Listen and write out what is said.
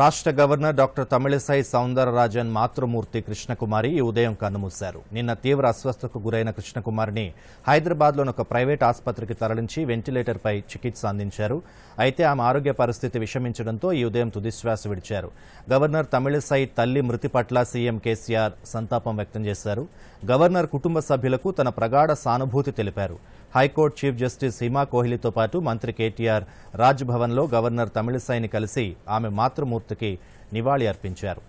రాష్ట్ర governor doctor Tamilisai Soundararajan మాతృమూర్తి కృష్ణకుమారి ఈ ఉదయం కన్నుమూశారు నిన్న తీవ్ర అస్వస్థతకు గురైన కృష్ణకుమారిని హైదరాబాద్లోని ఒక ప్రైవేట్ ఆసుపత్రికి తరలించి వెంటిలేటర్పై చికిత్స అందించారు అయితే ఆమె ఆరోగ్య పరిస్థితి విషమించడంతో ఈ ఉదయం తుదిశ్వాస విడిచారు గవర్నర్ తమిళిసై తల్లి మృతి పట్ల సీఎం కేసీఆర్ సంతాపం వ్యక్తం చేశారు గవర్నర్ కుటుంబ సభ్యులకు తన ప్రగాఢ సానుభూతి తెలిపారు హైకోర్టు చీఫ్ జస్టిస్ హిమా కోహ్లీతో పాటు మంత్రి కేటీఆర్ రాజ్భవన్లో గవర్నర్ తమిళిసైని కలిసి ఆమె మాతృమూర్తికి నివాళి అర్పించారు